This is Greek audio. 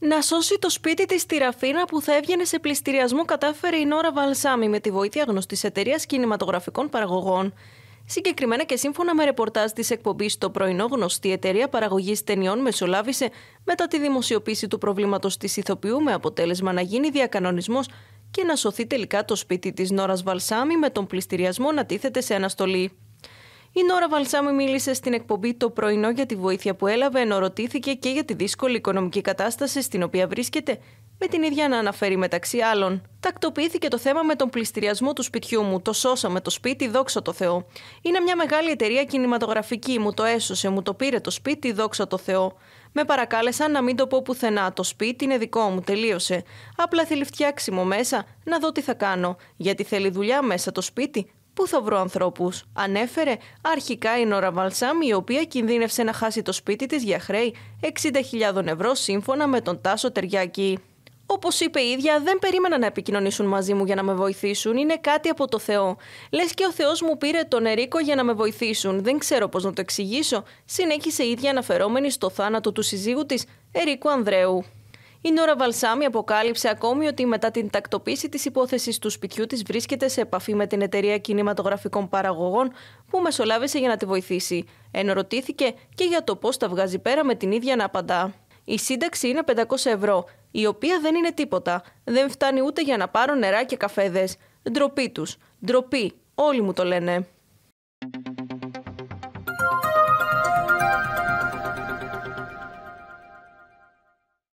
Να σώσει το σπίτι της στη Ραφίνα που θα έβγαινε σε πληστηριασμό, κατάφερε η Νόρα Βαλσάμι με τη βοήθεια γνωστής εταιρείας κινηματογραφικών παραγωγών. Συγκεκριμένα και σύμφωνα με ρεπορτάζ της εκπομπής Το Πρωινό, γνωστή εταιρεία παραγωγής ταινιών μεσολάβησε μετά τη δημοσιοποίηση του προβλήματος της ηθοποιού, με αποτέλεσμα να γίνει διακανονισμός και να σωθεί τελικά το σπίτι της Νόρας Βαλσάμι με τον πληστηριασμό να τίθεται σε αναστολή. Η Νόρα Βαλσάμι μίλησε στην εκπομπή το πρωινό για τη βοήθεια που έλαβε, ενώ ρωτήθηκε και για τη δύσκολη οικονομική κατάσταση στην οποία βρίσκεται, με την ίδια να αναφέρει μεταξύ άλλων. Τακτοποιήθηκε το θέμα με τον πληστηριασμό του σπιτιού μου. Το σώσαμε το σπίτι, δόξα το Θεό. Είναι μια μεγάλη εταιρεία κινηματογραφική, μου το έσωσε, μου το πήρε το σπίτι, δόξα το Θεό. Με παρακάλεσαν να μην το πω πουθενά. Το σπίτι είναι δικό μου, τελείωσε. Απλά θέλει φτιάξιμο μέσα, να δω τι θα κάνω. Γιατί θέλει δουλειά μέσα το σπίτι, Πού θα βρω ανθρώπους, ανέφερε αρχικά η Νόρα Βαλσάμ, η οποία κινδύνευσε να χάσει το σπίτι της για χρέη 60.000 ευρώ σύμφωνα με τον Τάσο Τεριάκη. Όπως είπε η ίδια, δεν περίμενα να επικοινωνήσουν μαζί μου για να με βοηθήσουν. Είναι κάτι από το Θεό. Λες και ο Θεός μου πήρε τον Ερίκο για να με βοηθήσουν. Δεν ξέρω πώς να το εξηγήσω. Συνέχισε η ίδια αναφερόμενη στο θάνατο του συζύγου της, Ερίκου Ανδρέου. Η Νόρα Βαλσάμι αποκάλυψε ακόμη ότι μετά την τακτοποίηση της υπόθεσης του σπιτιού της βρίσκεται σε επαφή με την εταιρεία κινηματογραφικών παραγωγών που μεσολάβησε για να τη βοηθήσει. Ενώ και για το πώς τα βγάζει πέρα με την ίδια να απαντά. Η σύνταξη είναι 500 ευρώ, η οποία δεν είναι τίποτα. Δεν φτάνει ούτε για να πάρω νερά και καφέδες. Ντροπή τους. Ντροπή. Όλοι μου το λένε.